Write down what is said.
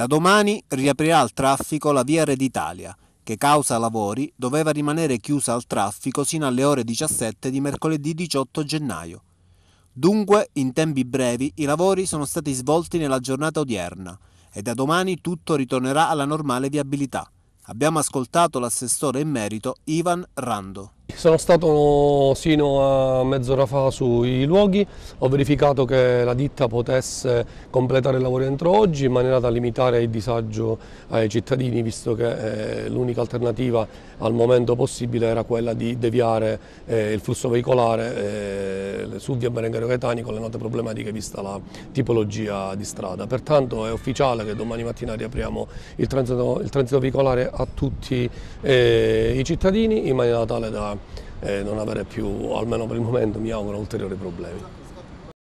Da domani riaprirà al traffico la via Red Italia, che causa lavori doveva rimanere chiusa al traffico sino alle ore 17 di mercoledì 18 gennaio. Dunque, in tempi brevi, i lavori sono stati svolti nella giornata odierna e da domani tutto ritornerà alla normale viabilità. Abbiamo ascoltato l'assessore in merito Ivan Rando. Sono stato sino a mezz'ora fa sui luoghi, ho verificato che la ditta potesse completare il lavoro entro oggi in maniera da limitare il disagio ai cittadini visto che eh, l'unica alternativa al momento possibile era quella di deviare eh, il flusso veicolare eh, su via Berengario Caetani con le note problematiche vista la tipologia di strada. Pertanto è ufficiale che domani mattina riapriamo il transito, il transito veicolare a tutti i cittadini in maniera tale da eh, non avere più, almeno per il momento mi auguro, ulteriori problemi.